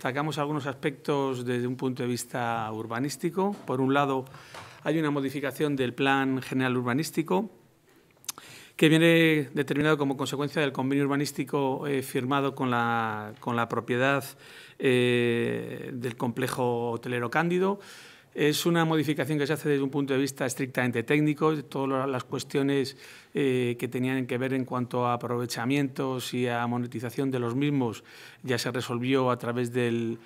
destacamos algunos aspectos desde un punto de vista urbanístico. Por un lado, hay una modificación del Plan General Urbanístico que viene determinado como consecuencia del convenio urbanístico eh, firmado con la, propiedad eh, del complejo hotelero Cándido. Es una modificación que se hace desde un punto de vista estrictamente técnico, todas las cuestiones eh, que tenían que ver en cuanto a aprovechamientos y a monetización de los mismos ya se resolvió a través del,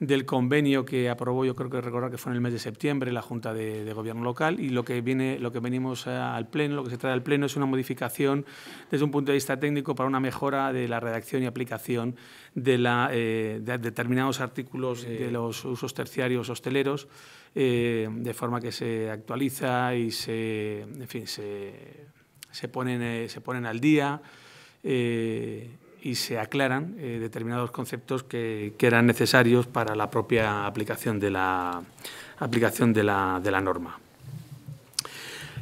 del convenio que aprobó, yo creo que recordar que fue en el mes de septiembre, la Junta de, Gobierno local, y lo que viene, lo que venimos eh, al Pleno, lo que se trae al Pleno es una modificación desde un punto de vista técnico para una mejora de la redacción y aplicación de, la, eh, determinados artículos de los usos terciarios hosteleros, eh, de forma que se actualiza y se, en fin, se, ponen, se ponen al día y se aclaran eh, determinados conceptos que, eran necesarios para la propia aplicación de la, aplicación de la, norma.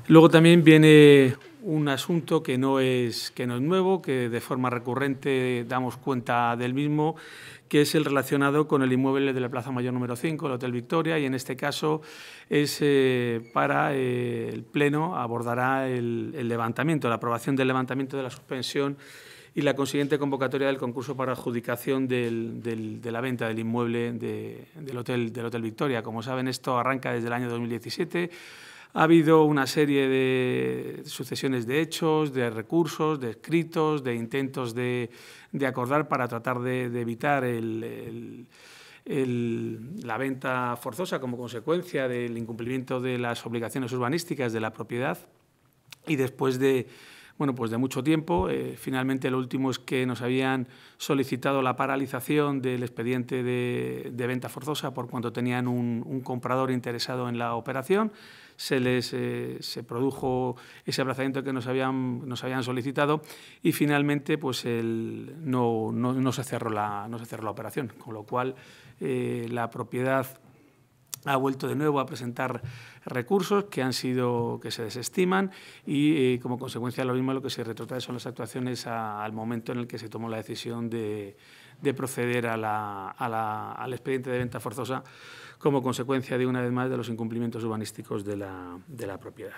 Luego también viene un asunto que no, es, que no es nuevo, que de forma recurrente damos cuenta del mismo, que es el relacionado con el inmueble de la Plaza Mayor número 5, el Hotel Victoria, y en este caso es eh, para eh, el Pleno abordará el, levantamiento, la aprobación del levantamiento de la suspensión y la consiguiente convocatoria del concurso para adjudicación de la venta del inmueble del, hotel, del Hotel Victoria. Como saben, esto arranca desde el año 2017. Ha habido una serie de sucesiones de hechos, de recursos, de escritos, de intentos de, acordar para tratar de, evitar la venta forzosa como consecuencia del incumplimiento de las obligaciones urbanísticas de la propiedad y después de, bueno, pues de mucho tiempo. Eh, finalmente lo último es que nos habían solicitado la paralización del expediente de, venta forzosa por cuanto tenían un, comprador interesado en la operación. Se les eh, se produjo ese aplazamiento que nos habían, solicitado y finalmente pues no, no, se cerró la, no se cerró la operación, con lo cual eh, la propiedad ha vuelto de nuevo a presentar recursos que han sido que se desestiman y eh, como consecuencia lo mismo lo que se retrotrae son las actuaciones al momento en el que se tomó la decisión de, proceder al expediente de venta forzosa como consecuencia de una vez más de los incumplimientos urbanísticos de la propiedad.